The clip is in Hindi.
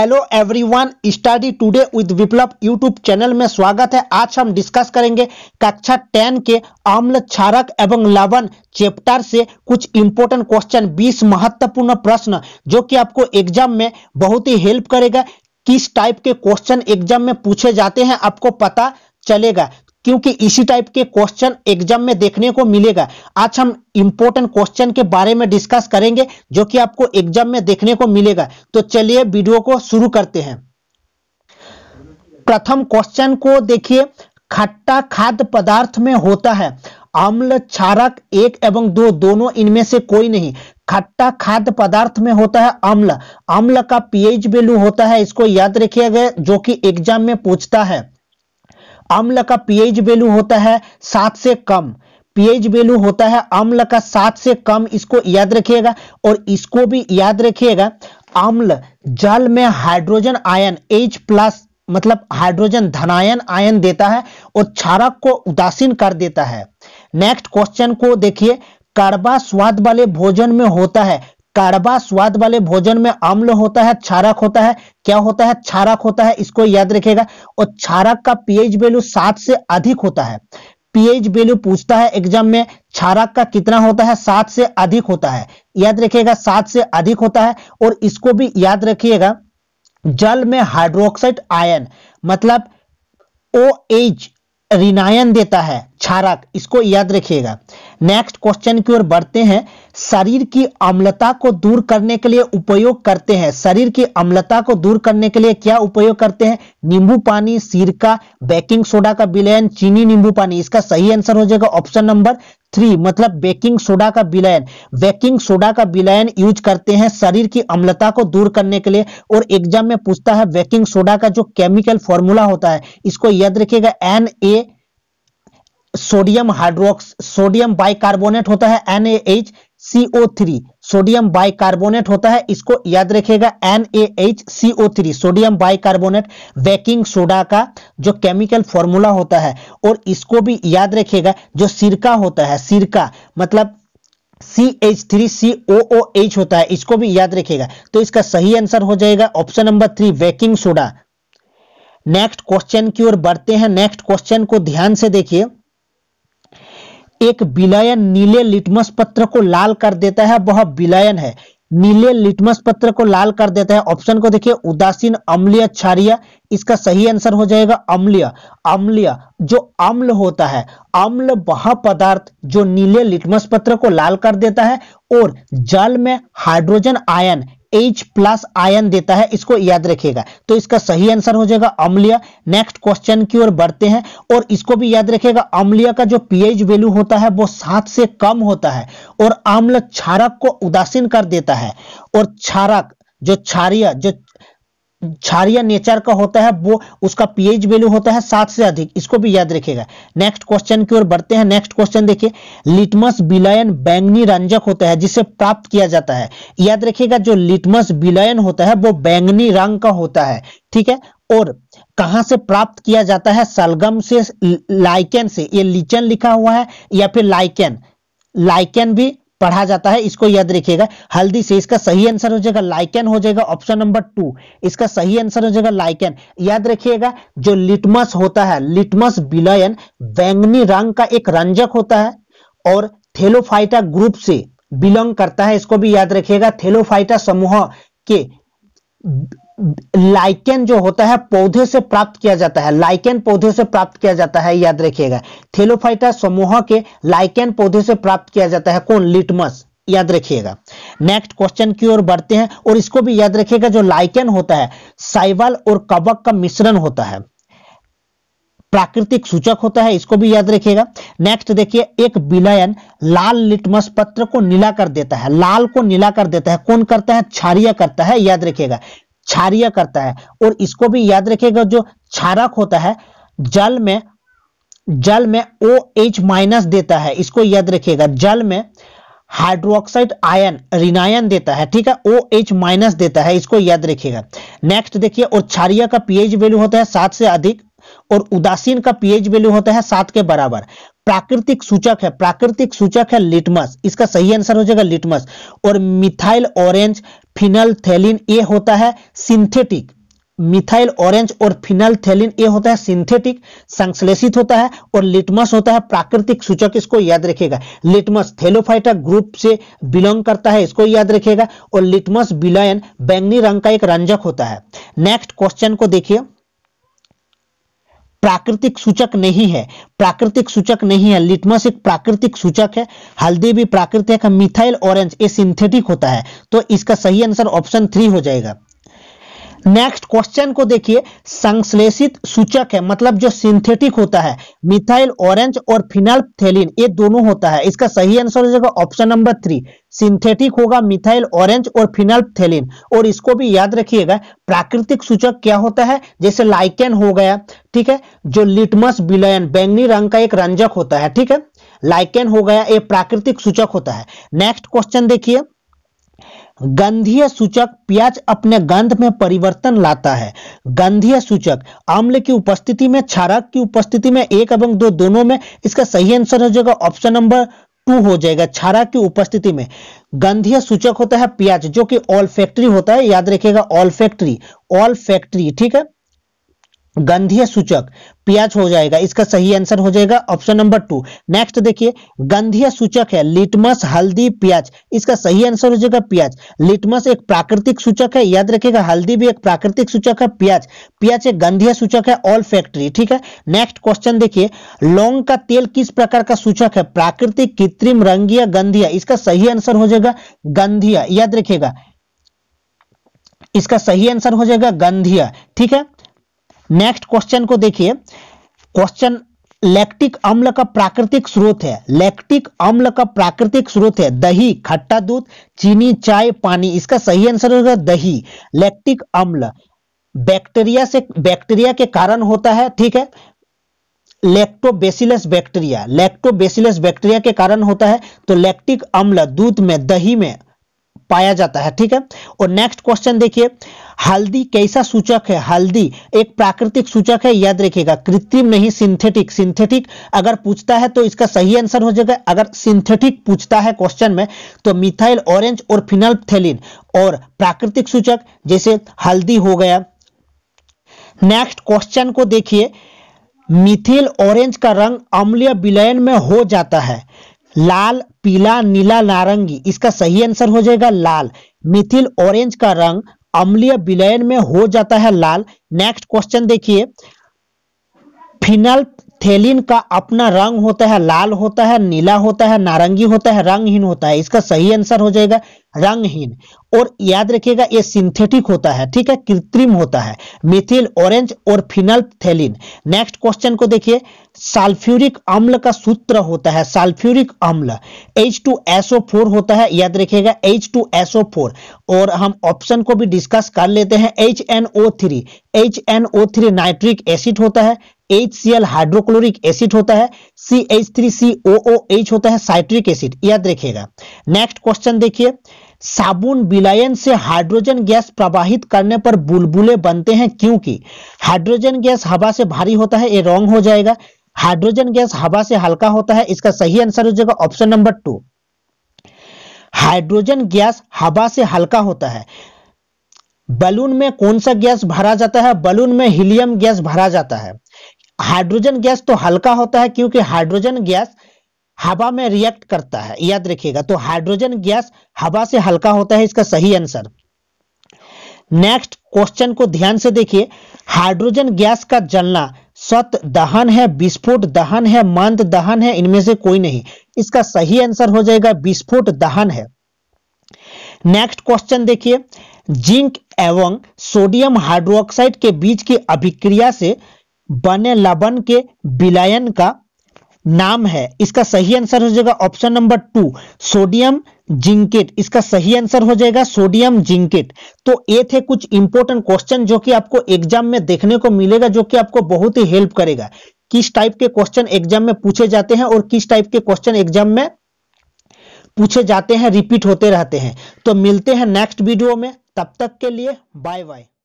hello everyone study today with Viplav YouTube channel में स्वागत है आज हम डिस्कस करेंगे कक्षा टेन के अम्ल क्षारक एवं लवण चैप्टर से कुछ इंपोर्टेंट क्वेश्चन 20 महत्वपूर्ण प्रश्न जो कि आपको एग्जाम में बहुत ही हेल्प करेगा किस टाइप के क्वेश्चन एग्जाम में पूछे जाते हैं आपको पता चलेगा क्योंकि इसी टाइप के क्वेश्चन एग्जाम में देखने को मिलेगा आज हम इंपोर्टेंट क्वेश्चन के बारे में डिस्कस करेंगे जो कि आपको एग्जाम में देखने को मिलेगा तो चलिए वीडियो को शुरू करते हैं प्रथम क्वेश्चन को देखिए खट्टा खाद्य पदार्थ में होता है अम्ल क्षारक एक एवं दो दोनों इनमें से कोई नहीं खट्टा खाद्य पदार्थ में होता है अम्ल अम्ल का पीएच वैल्यू होता है इसको याद रखिएगा जो कि एग्जाम में पूछता है अम्ल का पीएच वैल्यू होता है सात से कम पीएच वैल्यू होता है अम्ल का सात से कम इसको याद रखिएगा और इसको भी याद रखिएगा अम्ल जल में हाइड्रोजन आयन एच प्लस मतलब हाइड्रोजन धनायन आयन देता है और क्षारक को उदासीन कर देता है नेक्स्ट क्वेश्चन को देखिए कड़वा स्वाद वाले भोजन में होता है काड़बा स्वाद वाले भोजन में अम्ल होता है छारक होता है क्या होता है छारक होता है इसको याद रखेगा और छारक का पीएच वैल्यू सात से अधिक होता है पीएच वैल्यू पूछता है एग्जाम में छारक का कितना होता है सात से अधिक होता है याद रखिएगा सात से अधिक होता है और इसको भी याद रखिएगा जल में हाइड्रोक्साइड आयन मतलब ओ एच रिनायन देता है क्षारक इसको याद रखिएगा नेक्स्ट क्वेश्चन की ओर बढ़ते हैं शरीर की अम्लता को दूर करने के लिए उपयोग करते हैं शरीर की अम्लता को दूर करने के लिए क्या उपयोग करते हैं नींबू पानी सिरका बेकिंग सोडा का विलयन चीनी नींबू पानी इसका सही आंसर हो जाएगा ऑप्शन नंबर थ्री मतलब बेकिंग सोडा का विलयन बेकिंग सोडा का विलयन यूज करते हैं शरीर की अम्लता को दूर करने के लिए और एग्जाम में पूछता है बेकिंग सोडा का जो केमिकल फॉर्मूला होता है इसको याद रखिएगा N A sodium hydrox sodium bicarbonate होता है एन CO3 सोडियम बाइकार्बोनेट होता है इसको याद रखिएगा NAH CO three sodium bicarbonate baking soda का जो केमिकल फॉर्मूला होता है और इसको भी याद रखिएगा जो सिरका होता है सिरका मतलब C H three C O O H होता है इसको भी याद रखिएगा तो इसका सही आंसर हो जाएगा option number three baking soda next question की ओर बढ़ते हैं नेक्स्ट क्वेश्चन को ध्यान से देखिए एक विलयन नीले लिटमस पत्र को लाल कर देता है वह विलयन है नीले लिटमस पत्र को लाल कर देता है ऑप्शन को देखिए उदासीन अम्लीय क्षारिया इसका सही आंसर हो जाएगा अम्लीय अम्लीय जो अम्ल होता है अम्ल वह पदार्थ जो नीले लिटमस पत्र को लाल कर देता है और जल में hydrogen ion H plus ion देता है इसको याद रखिएगा तो इसका सही आंसर हो जाएगा अम्लीय नेक्स्ट क्वेश्चन की ओर बढ़ते हैं और इसको भी याद रखिएगा अम्लीय का जो पीएच वैल्यू होता है वो सात से कम होता है और अम्ल क्षारक को उदासीन कर देता है और क्षारक जो क्षारिया जो क्षारिय नेचर का होता है वो उसका पीएच वैल्यू होता है सात से अधिक इसको भी याद रखेगा नेक्स्ट क्वेश्चन की ओर बढ़ते हैं नेक्स्ट क्वेश्चन देखिए लिटमस विलयन बैंगनी रंजक होता है जिसे प्राप्त किया जाता है याद रखेगा जो लिटमस विलयन होता है वो बैंगनी रंग का होता है ठीक है और कहां से प्राप्त किया जाता है सलगम से लाइकेन से ये लिचन लिखा हुआ है या फिर लाइकेन लाइकेन भी पढ़ा जाता है इसको याद रखिएगा हल्दी से इसका सही आंसर हो जाएगा लाइकेन हो जाएगा ऑप्शन नंबर टू इसका सही आंसर हो जाएगा लाइकेन याद रखिएगा जो लिटमस होता है लिटमस बिलयन बैंगनी रंग का एक रंजक होता है और थेलोफाइटा ग्रुप से बिलोंग करता है इसको भी याद रखिएगा थेलोफाइटा समूह के लाइकेन जो होता है पौधे से प्राप्त किया जाता है लाइकेन पौधे से प्राप्त किया जाता है याद रखिएगा थेलोफाइटा समूह के लाइकेन पौधे से प्राप्त किया जाता है कौन लिटमस याद रखिएगा नेक्स्ट क्वेश्चन की ओर बढ़ते हैं और इसको भी याद रखिएगा जो लाइकेन होता है साइवल और कबक का मिश्रण होता है प्राकृतिक सूचक होता है इसको भी याद रखिएगा नेक्स्ट देखिए एक विलयन लाल लिटमस पत्र को नीला कर देता है लाल को नीला कर देता है कौन करता है क्षारिया करता है याद रखिएगा क्षारिय करता है और इसको भी याद रखिएगा जो क्षारक होता है जल में जल में ओ एच माइनस देता है इसको याद रखिएगा जल में हाइड्रोक्साइड आयन रिनायन देता है ठीक है ओ एच माइनस देता है इसको याद रखिएगा नेक्स्ट देखिए और क्षारिय का पीएच वैल्यू होता है सात से अधिक और उदासीन का पीएच वैल्यू होता है सात के बराबर प्राकृतिक सूचक है प्राकृतिक सूचक है लिटमस इसका सही आंसर हो जाएगा लिटमस और मिथाइल ऑरेंज फिनल थैलिन ए होता है सिंथेटिक मिथाइल ऑरेंज और फिनल थैलिन ए होता है सिंथेटिक संश्लेषित होता है और लिटमस होता है प्राकृतिक सूचक इसको याद रखेगा लिटमस थेलोफाइटा ग्रुप से बिलोंग करता है इसको याद रखेगा और लिटमस बिलायन बैंगनी रंग का एक रंजक होता है नेक्स्ट क्वेश्चन को देखिए प्राकृतिक सूचक नहीं है प्राकृतिक सूचक नहीं है लिटमस एक प्राकृतिक सूचक है हल्दी भी प्राकृतिक है मिथाइल ऑरेंज ये सिंथेटिक होता है तो इसका सही आंसर ऑप्शन थ्री हो जाएगा नेक्स्ट क्वेश्चन को देखिए संश्लेषित सूचक है मतलब जो सिंथेटिक होता है मिथाइल ऑरेंज और फिनाइल थेलिन ये दोनों होता है इसका सही आंसर हो जाएगा ऑप्शन नंबर थ्री सिंथेटिक होगा मिथाइल ऑरेंज और फिनाइल थेलिन और इसको भी याद रखिएगा प्राकृतिक सूचक क्या होता है जैसे लाइकेन हो गया ठीक है जो लिटमस बिलयन बैंगनी रंग का एक रंजक होता है ठीक है लाइकेन हो गया ये प्राकृतिक सूचक होता है नेक्स्ट क्वेश्चन देखिए गंधीय सूचक प्याज अपने गंध में परिवर्तन लाता है गंधीय सूचक आम्ल की उपस्थिति में क्षारक की उपस्थिति में एक एवं दो दोनों में इसका सही आंसर हो जाएगा ऑप्शन नंबर टू हो जाएगा क्षारक की उपस्थिति में गंधीय सूचक होता है प्याज जो कि ऑल फैक्ट्री होता है याद रखिएगा ऑल फैक्ट्री ऑल फैक्ट्री ठीक है गंधीय सूचक पीएच हो जाएगा इसका सही आंसर हो जाएगा ऑप्शन नंबर टू नेक्स्ट देखिए गंधीय सूचक है लिटमस हल्दी प्याज इसका सही आंसर हो जाएगा प्याज लिटमस एक प्राकृतिक सूचक है याद रखिएगा हल्दी भी एक प्राकृतिक सूचक है प्याज प्याज एक गंधीय सूचक है ऑल फैक्ट्री ठीक है नेक्स्ट क्वेश्चन देखिए लौंग का तेल किस प्रकार का सूचक है प्राकृतिक कृत्रिम रंगीय गंधीय इसका सही आंसर हो जाएगा गंधीय याद रखिएगा इसका सही आंसर हो जाएगा गंधीय ठीक है नेक्स्ट क्वेश्चन को देखिए क्वेश्चन लैक्टिक अम्ल का प्राकृतिक स्रोत है लैक्टिक अम्ल का प्राकृतिक स्रोत है दही खट्टा दूध चीनी चाय पानी इसका सही आंसर होगा दही लैक्टिक अम्ल बैक्टीरिया से बैक्टीरिया के कारण होता है ठीक है लैक्टोबेसिलस बैक्टीरिया लैक्टोबेसिलस बैक्टीरिया के कारण होता है तो लैक्टिक अम्ल दूध में दही में पाया जाता है ठीक है और नेक्स्ट क्वेश्चन देखिए हल्दी कैसा सूचक है हल्दी एक प्राकृतिक सूचक है याद रखिएगा कृत्रिम नहीं सिंथेटिक सिंथेटिक अगर पूछता है तो इसका सही आंसर हो जाएगा अगर सिंथेटिक पूछता है क्वेश्चन में तो मिथाइल ऑरेंज और फिनलथेलिन और प्राकृतिक सूचक जैसे हल्दी हो गया नेक्स्ट क्वेश्चन को देखिए मिथिल ऑरेंज का रंग अम्लीय विलयन में हो जाता है लाल पीला नीला नारंगी इसका सही आंसर हो जाएगा लाल मिथिल ऑरेंज का रंग अम्लीय विलयन में हो जाता है लाल नेक्स्ट क्वेश्चन देखिए फिनल थेलिन का अपना रंग होता है लाल होता है नीला होता है नारंगी होता है रंगहीन होता है इसका सही आंसर हो जाएगा रंगहीन और याद रखिएगा ये सिंथेटिक होता है ठीक है कृत्रिम होता है मिथिल ऑरेंज और फिनल थेलिन नेक्स्ट क्वेश्चन को देखिए सल्फ्यूरिक अम्ल का सूत्र होता है सल्फ्यूरिक अम्ल H2SO4 होता है याद रखिएगा H2SO4 और हम ऑप्शन को भी डिस्कस कर लेते हैं HNO3 HNO3 नाइट्रिक एसिड होता है H C L hydrochloric acid होता है C H three C O O H होता है साइट्रिक एसिड याद रखिएगा नेक्स्ट क्वेश्चन देखिए साबुन विलायन से हाइड्रोजन गैस प्रवाहित करने पर बुलबुले बनते हैं क्योंकि हाइड्रोजन गैस हवा से भारी होता है ये रॉन्ग हो जाएगा हाइड्रोजन गैस हवा से हल्का होता है इसका सही आंसर हो जाएगा option number two hydrogen gas हवा से हल्का होता है बलून में कौन सा गैस भरा जाता है बलून में हीलियम गैस भरा जाता है हाइड्रोजन गैस तो हल्का होता है क्योंकि हाइड्रोजन गैस हवा में रिएक्ट करता है याद रखिएगा तो हाइड्रोजन गैस हवा से हल्का होता है इसका सही आंसर नेक्स्ट क्वेश्चन को ध्यान से देखिए हाइड्रोजन गैस का जलना सत दहन है विस्फोट दहन है मंद दहन है इनमें से कोई नहीं इसका सही आंसर हो जाएगा विस्फोट दहन है नेक्स्ट क्वेश्चन देखिए जिंक एवं सोडियम हाइड्रोक्साइड के बीच की अभिक्रिया से बने लबन के विलयन का नाम है इसका सही आंसर हो जाएगा option number two sodium zincate इसका सही आंसर हो जाएगा सोडियम जिंकेट तो ये थे कुछ इंपॉर्टेंट क्वेश्चन जो कि आपको एग्जाम में देखने को मिलेगा जो कि आपको बहुत ही हेल्प करेगा किस टाइप के क्वेश्चन एग्जाम में पूछे जाते हैं और किस टाइप के क्वेश्चन एग्जाम में पूछे जाते हैं रिपीट होते रहते हैं तो मिलते हैं नेक्स्ट वीडियो में तब तक के लिए बाय बाय